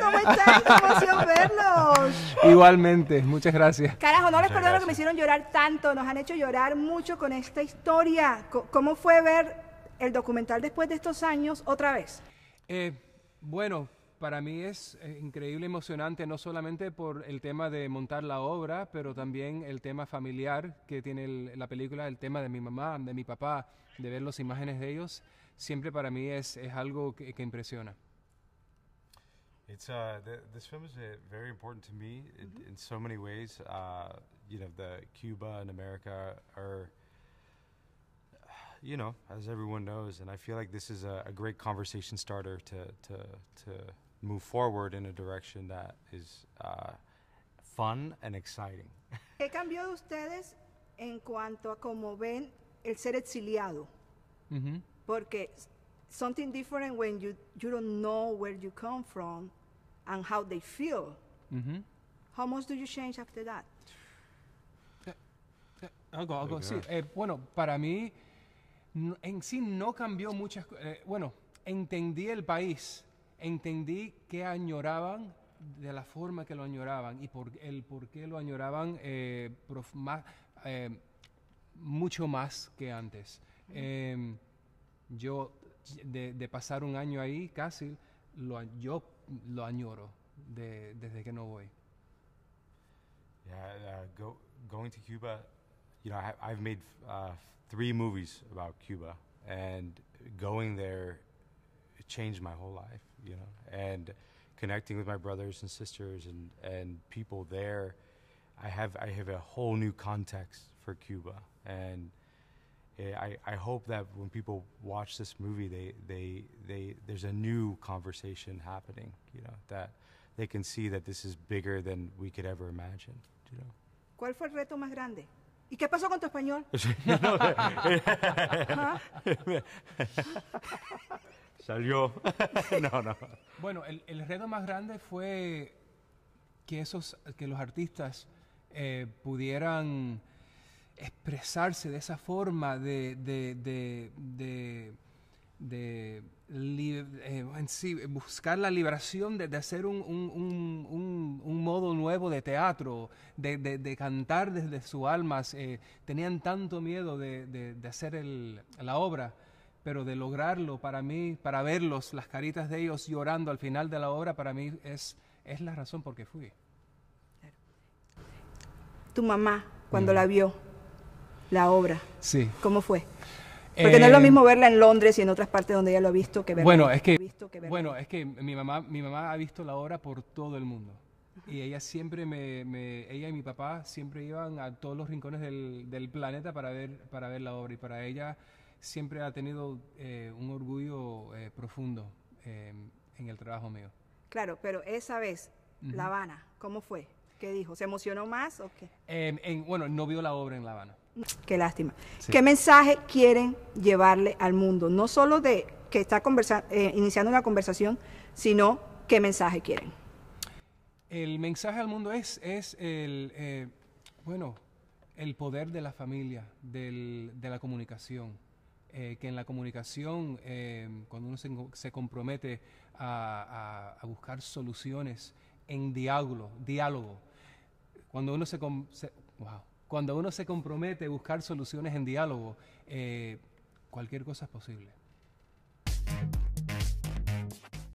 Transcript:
¿cómo están? Qué verlos. Igualmente, muchas gracias. Carajo, no les perdono que me hicieron llorar tanto, nos han hecho llorar mucho con esta historia. ¿Cómo fue ver el documental después de estos años otra vez? Eh, bueno, para mí es eh, increíble, emocionante, no solamente por el tema de montar la obra, pero también el tema familiar que tiene la película, el tema de mi mamá, de mi papá, de ver las imágenes de ellos, siempre para mí es, es algo que impresiona. It's uh, the, this film is uh, very important to me in, mm-hmm. in so many ways. Uh, you know, the Cuba and America are, you know, as everyone knows, and I feel like this is a, a great conversation starter to to to move forward in a direction that is uh, fun and exciting. ¿Qué cambió de ustedes en cuanto a cómo ven el ser exiliado? Mm-hmm. Porque something different when you you don't know where you come from y cómo se sienten, cómo hmm How much do you eh, eh, Sí, eh, bueno, para mí en sí no cambió muchas cosas. bueno, entendí el país, entendí qué añoraban de la forma que lo añoraban y por el por qué lo añoraban mucho más que antes. Em, yo, de, de pasar un año ahí casi, lo, yo lo añoro de, desde que no voy. Yeah, uh, go, going to Cuba, you know, I, have made uh, three movies about Cuba, and going there changed my whole life, you know, and connecting with my brothers and sisters and, and people there. I have, I have a whole new context for Cuba. And Eh, I, I hope that when people watch this movie, they, they, they, there's a new conversation happening, you know, that they can see that this is bigger than we could ever imagine, you know. ¿Cuál fue el reto más grande? ¿Y qué pasó con tu español? Salió. no, no. Bueno, el, el, reto más grande fue que, esos, que los artistas eh, pudieran expresarse de esa forma, de, eh, buscar la liberación de, hacer un, modo nuevo de teatro, de, cantar desde su alma. Eh, tenían tanto miedo de, hacer la obra, pero de lograrlo para mí, para verlos, las caritas de ellos llorando al final de la obra, para mí es, la razón por que fui. Tu mamá, cuando la mm. vio, la obra. Sí. ¿Cómo fue? Porque no es lo eh, mismo verla en Londres y en otras partes donde ella lo ha visto que verla. Bueno, es que, mi mamá, mi mamá ha visto la obra por todo el mundo. Y ella siempre ella y mi papá siempre iban a todos los rincones del, planeta para ver, para ver la obra. Y para ella siempre ha tenido eh, un orgullo eh, profundo en el trabajo mío. Claro, pero esa vez, La Habana, ¿cómo fue? ¿Qué dijo? ¿Se emocionó más o qué? bueno, no vio la obra en La Habana. Qué lástima. ¿Qué mensaje quieren llevarle al mundo? No solo de que está eh, iniciando una conversación, sino qué mensaje quieren. El mensaje al mundo es, es el, eh, bueno, el poder de la familia, de la comunicación. Eh, que en la comunicación, em, cuando uno se, compromete a, buscar soluciones en diálogo, diálogo, cuando uno se, se wow, cuando uno se compromete a buscar soluciones en diálogo, eh, cualquier cosa es posible.